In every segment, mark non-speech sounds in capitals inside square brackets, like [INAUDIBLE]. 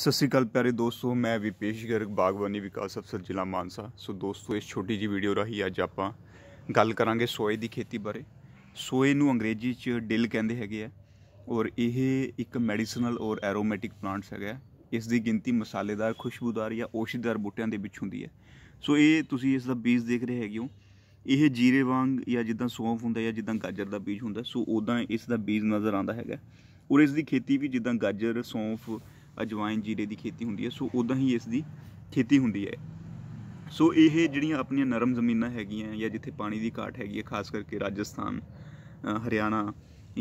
ਸਤਿ ਸ੍ਰੀ ਅਕਾਲ ਪਿਆਰੇ ਦੋਸਤੋ ਮੈਂ ਵਿਪੇਸ਼ ਗਰਗ ਬਾਗਬਾਨੀ ਵਿਕਾਸ ਅਫਸਰ ਜ਼ਿਲ੍ਹਾ ਮਾਨਸਾ ਸੋ ਦੋਸਤੋ ਇਸ ਛੋਟੀ ਜੀ ਵੀਡੀਓ ਰਾਹੀਂ ਅੱਜ ਆਪਾਂ ਗੱਲ ਕਰਾਂਗੇ ਸੋਏ ਦੀ ਖੇਤੀ ਬਾਰੇ ਸੋਏ ਨੂੰ ਅੰਗਰੇਜ਼ੀ 'ਚ ਡਿਲ ਕਹਿੰਦੇ ਹੈਗੇ ਆ ਔਰ ਇਹ ਇੱਕ ਮੈਡੀਸਨਲ ਔਰ ਐਰੋਮੈਟਿਕ ਪਲਾਂਟਸ ਹੈਗਾ ਇਸ ਦੀ ਗਿਣਤੀ ਮਸਾਲੇਦਾਰ ਖੁਸ਼ਬੂਦਾਰ ਜਾਂ ਔਸ਼ਧੀਦਾਰ ਬੂਟਿਆਂ ਦੇ ਵਿੱਚ ਹੁੰਦੀ ਹੈ ਸੋ ਇਹ ਤੁਸੀਂ ਇਸ ਦਾ ਬੀਜ ਦੇਖ ਰਹੇ ਹੈਗੇ ਹੋ ਇਹ ਜੀਰੇ ਵਾਂਗ ਜਾਂ ਜਿੱਦਾਂ ਸੌਂਫ ਹੁੰਦਾ ਜਾਂ ਜਿੱਦਾਂ ਗਾਜਰ ਦਾ ਬੀਜ ਹੁੰਦਾ ਸੋ ਉਦਾਂ ਇਸ ਦਾ ਬੀਜ ਨਜ਼ਰ ਆਉਂਦਾ ਹੈਗਾ ਔਰ ਇਸ ਦੀ ਖੇਤੀ ਵੀ ਜਿੱਦਾਂ ਗਾਜਰ ਸੌਂਫ ਅਜਵਾਇਨ ਜੀਰੇ ਦੀ ਖੇਤੀ ਹੁੰਦੀ ਹੈ ਸੋ ਉਦਾਂ ਹੀ ਇਸ ਦੀ ਖੇਤੀ ਹੁੰਦੀ ਹੈ ਸੋ ਇਹ ਜਿਹੜੀਆਂ ਆਪਣੀਆਂ ਨਰਮ ਜ਼ਮੀਨਾਂ ਹੈਗੀਆਂ ਜਾਂ ਜਿੱਥੇ ਪਾਣੀ ਦੀ ਘਾਟ ਹੈਗੀ ਹੈ ਖਾਸ ਕਰਕੇ ਰਾਜਸਥਾਨ ਹਰਿਆਣਾ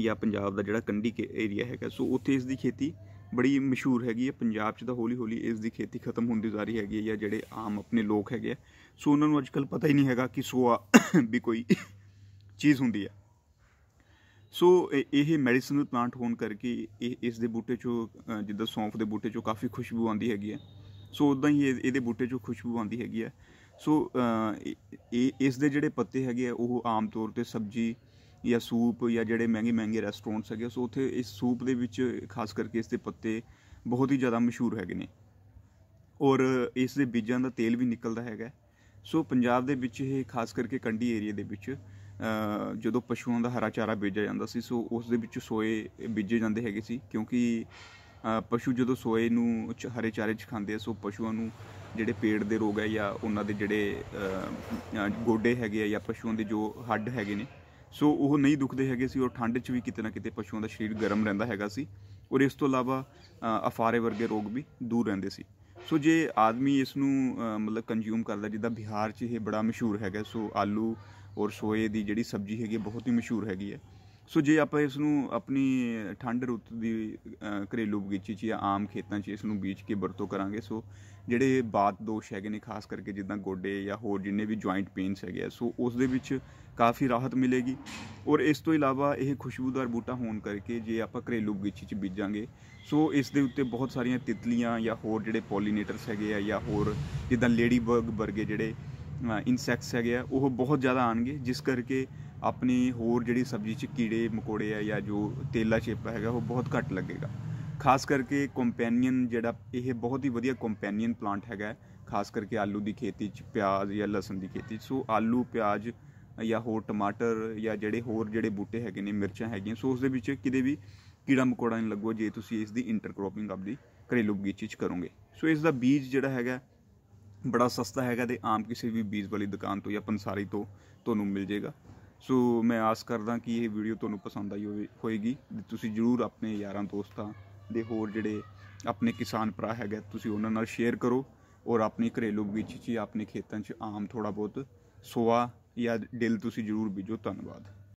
ਜਾਂ ਪੰਜਾਬ ਦਾ ਜਿਹੜਾ ਕੰਢੀ ਏਰੀਆ ਹੈਗਾ ਸੋ ਉੱਥੇ ਇਸ ਦੀ ਖੇਤੀ ਬੜੀ ਮਸ਼ਹੂਰ ਹੈਗੀ ਹੈ ਪੰਜਾਬ 'ਚ ਤਾਂ ਹੌਲੀ ਹੌਲੀ ਇਸ ਦੀ ਖੇਤੀ ਖਤਮ ਹੁੰਦੀ ਜਾ ਰਹੀ ਹੈਗੀ ਹੈ ਜਾਂ ਜਿਹੜੇ ਆਮ ਆਪਣੇ ਲੋਕ ਹੈਗੇ ਸੋ ਉਹਨਾਂ ਨੂੰ ਅੱਜਕੱਲ ਪਤਾ ਹੀ ਨਹੀਂ ਹੈਗਾ ਕਿ ਸੋਆ [COUGHS] ਵੀ ਕੋਈ [COUGHS] ਚੀਜ਼ ਹੁੰਦੀ ਹੈ ਸੋ ਇਹ ਮੈਡੀਸਨਲ ਪਲਾਂਟ ਹੋਣ ਕਰਕੇ ਇਹ ਇਸ ਦੇ ਬੂਟੇ ਚੋਂ ਜਿੱਦਾਂ ਸੌਂਫ ਦੇ ਬੂਟੇ ਚੋਂ ਕਾਫੀ ਖੁਸ਼ਬੂ ਆਉਂਦੀ ਹੈਗੀ ਹੈ ਸੋ ਉਦਾਂ ਹੀ ਇਹਦੇ ਬੂਟੇ ਚੋਂ ਖੁਸ਼ਬੂ ਆਉਂਦੀ ਹੈਗੀ ਹੈ ਸੋ ਇਹ ਇਸ ਦੇ ਜਿਹੜੇ ਪੱਤੇ ਹੈਗੇ ਆ ਉਹ ਆਮ ਤੌਰ ਤੇ ਸਬਜੀ ਜਾਂ ਸੂਪ ਜਾਂ ਜਿਹੜੇ ਮਹਿੰਗੇ ਮਹਿੰਗੇ ਰੈਸਟੋਰੈਂਟਸ ਹੈਗੇ ਸੋ ਉੱਥੇ ਇਸ ਸੂਪ ਦੇ ਵਿੱਚ ਖਾਸ ਕਰਕੇ ਇਸ ਦੇ ਪੱਤੇ ਬਹੁਤ ਹੀ ਜ਼ਿਆਦਾ ਮਸ਼ਹੂਰ ਹੈਗੇ ਨੇ ਔਰ ਇਸ ਦੇ ਬੀਜਾਂ ਦਾ ਤੇਲ ਵੀ ਨਿਕਲਦਾ ਹੈਗਾ ਸੋ ਪੰਜਾਬ ਦੇ ਵਿੱਚ ਇਹ ਖਾਸ ਕਰਕੇ ਕੰਡੀ ਏਰੀਆ ਦੇ ਵਿੱਚ ਜਦੋਂ ਪਸ਼ੂਆਂ ਦਾ ਹਰਾ ਚਾਰਾ ਬੀਜਿਆ ਜਾਂਦਾ ਸੀ ਸੋ ਉਸ ਦੇ ਵਿੱਚ ਸੋਏ ਬੀਜੇ ਜਾਂਦੇ ਹੈਗੇ ਸੀ ਕਿਉਂਕਿ ਪਸ਼ੂ ਜਦੋਂ ਸੋਏ ਨੂੰ ਹਰੇ ਚਾਰੇ ਚ ਖਾਂਦੇ ਆ ਸੋ ਪਸ਼ੂਆਂ ਨੂੰ ਜਿਹੜੇ ਪੇਟ ਦੇ ਰੋਗ ਹੈ ਜਾਂ ਉਹਨਾਂ ਦੇ ਜਿਹੜੇ ਗੋਡੇ ਹੈਗੇ ਆ ਜਾਂ ਪਸ਼ੂਆਂ ਦੇ ਜੋ ਹੱਡ ਹੈਗੇ ਨੇ ਸੋ ਉਹ ਨਹੀਂ ਦੁਖਦੇ ਹੈਗੇ ਸੀ ਔਰ ਠੰਡ 'ਚ ਵੀ ਕਿਤੇ ਨਾ ਕਿਤੇ ਪਸ਼ੂਆਂ ਦਾ ਸਰੀਰ ਗਰਮ ਰਹਿੰਦਾ ਹੈਗਾ ਸੀ ਔਰ ਇਸ ਤੋਂ ਇਲਾਵਾ ਅਫਾਰੇ ਵਰਗੇ ਰੋਗ ਵੀ ਦੂਰ ਰਹਿੰਦੇ ਸੀ ਸੋ ਜੇ ਆਦਮੀ ਇਸ ਨੂੰ ਮਤਲਬ ਕੰਜ਼ੂਮ ਕਰਦਾ ਜਿੱਦਾਂ ਬਿਹਾਰ 'ਚ ਇਹ ਬੜਾ ਮਸ਼ਹੂਰ ਹੈਗਾ ਸੋ ਆਲੂ ਔਰ ਸੋਏ ਦੀ ਜਿਹੜੀ ਸਬਜ਼ੀ ਹੈਗੀ ਬਹੁਤ ਹੀ ਮਸ਼ਹੂਰ ਹੈਗੀ ਹੈ ਸੋ ਜੇ ਆਪਾਂ ਇਸ ਨੂੰ ਆਪਣੀ ਠੰਡ ਰੁੱਤ ਦੀ ਘਰੇਲੂ ਬਗੀਚੀ 'ਚ ਜਾਂ ਆਮ ਖੇਤਾਂ 'ਚ ਇਸ ਨੂੰ ਬੀਜ ਕੇ ਵਰਤੋਂ ਕਰਾਂਗੇ ਸੋ ਜਿਹੜੇ ਬਾਤ ਦੋਸ਼ ਹੈਗੇ ਨੇ ਖਾਸ ਕਰਕੇ ਜਿੱਦਾਂ ਗੋਡੇ ਜਾਂ ਹੋਰ ਜਿੰਨੇ ਵੀ ਜੁਆਇੰਟ ਪੇਨਸ ਹੈਗੇ ਆ ਸੋ ਉਸ ਦੇ ਵਿੱਚ ਕਾਫੀ ਰਾਹਤ ਮਿਲੇਗੀ ਔਰ ਇਸ ਤੋਂ ਇਲਾਵਾ ਇਹ ਖੁਸ਼ਬੂਦਾਰ ਬੂਟਾ ਹੋਣ ਕਰਕੇ ਜੇ ਆਪਾਂ ਘਰੇਲੂ ਬਗੀਚੀ 'ਚ ਬੀਜਾਂਗੇ ਸੋ ਇਸ ਦੇ ਉੱਤੇ ਬਹੁਤ ਸਾਰੀਆਂ ਤਿਤਲੀਆਂ ਜਾਂ ਹੋਰ ਜਿਹੜੇ ਪੋਲੀਨੇਟਰਸ ਹੈਗੇ ਆ ਜਾਂ ਹੋਰ ਜਿੱਦਾਂ ਲੇਡੀ ਬਰਗ ਵਰਗੇ ਜਿਹੜੇ ਇਨਸੈਕਟਸ ਹੈਗੇ ਆ ਉਹ ਬਹੁਤ ਜ਼ਿਆਦਾ ਆਣਗੇ ਜਿਸ ਕਰਕੇ ਆਪਣੀ ਹੋਰ ਜਿਹੜੀ ਸਬਜ਼ੀ 'ਚ ਕੀੜੇ ਮਕੋੜੇ ਆ ਜਾਂ ਜੋ ਤੇਲਾ ਸ਼ੇਪ ਹੈਗਾ ਉਹ ਬਹੁਤ ਘੱਟ ਲੱਗੇਗਾ ਖਾਸ ਕਰਕੇ ਕੰਪੈਨੀਅਨ ਜਿਹੜਾ ਇਹ ਬਹੁਤ ਹੀ ਵਧੀਆ ਕੰਪੈਨੀਅਨ ਪਲਾਂਟ ਹੈਗਾ ਖਾਸ ਕਰਕੇ ਆਲੂ ਦੀ ਖੇਤੀ 'ਚ ਪਿਆਜ਼ ਜਾਂ ਲਸਣ ਦੀ ਖੇਤੀ ਸੋ ਆਲੂ ਪਿਆਜ਼ ਜਾਂ ਹੋਰ ਟਮਾਟਰ ਜਾਂ ਜਿਹੜੇ ਹੋਰ ਜਿਹੜੇ ਬੂਟੇ ਹੈਗੇ ਨੇ ਮਿਰਚਾਂ ਹੈਗੀਆਂ ਸੋ ਉਸ ਦੇ ਵਿੱਚ ਕਿਤੇ ਵੀ ਕੀੜਾ ਮਕੋੜਾ ਨਹੀਂ ਲੱਗੋ ਜੇ ਤੁਸੀਂ ਇਸ ਦੀ ਇੰਟਰਕ੍ਰੋਪਿੰਗ ਆਪਦੀ ਘਰੇਲੂ ਬਗੀਚੇ 'ਚ ਕਰੋਗੇ ਸੋ ਇਸ ਦਾ ਬੀਜ ਜਿਹੜਾ ਹੈਗਾ ਬੜਾ ਸਸਤਾ ਹੈਗਾ ਤੇ ਆਮ ਕਿਸੇ ਵੀ ਬੀਜ ਵਾਲੀ ਦੁਕਾਨ ਤੋਂ ਜਾਂ ਪੰਸਾਰੀ ਤੋਂ ਤੁਹਾਨੂੰ ਮਿਲ ਜੇਗਾ ਸੋ ਮੈਂ ਆਸ ਕਰਦਾ ਕਿ ਇਹ ਵੀਡੀਓ ਤੁਹਾਨੂੰ ਪਸੰਦ ਆਈ ਹੋਵੇਗੀ ਤੁਸੀਂ ਜਰੂਰ ਆਪਣੇ ਯਾਰਾਂ ਦੋਸਤਾਂ ਦੇ ਹੋਰ ਜਿਹੜੇ ਆਪਣੇ ਕਿਸਾਨ ਭਰਾ ਹੈਗਾ ਤੁਸੀਂ ਉਹਨਾਂ ਨਾਲ ਸ਼ੇਅਰ ਕਰੋ ਔਰ ਆਪਣੀ ਘਰੇਲੂ ਬਗੀਚੀ 'ਚ ਆਪਣੇ ਖੇਤਾਂ 'ਚ ਆਮ ਥੋੜਾ ਬਹੁਤ ਸੋਆ ਜਾਂ ਦਿਲ ਤੁਸੀਂ ਜਰੂਰ ਬੀਜੋ ਧੰਨਵਾਦ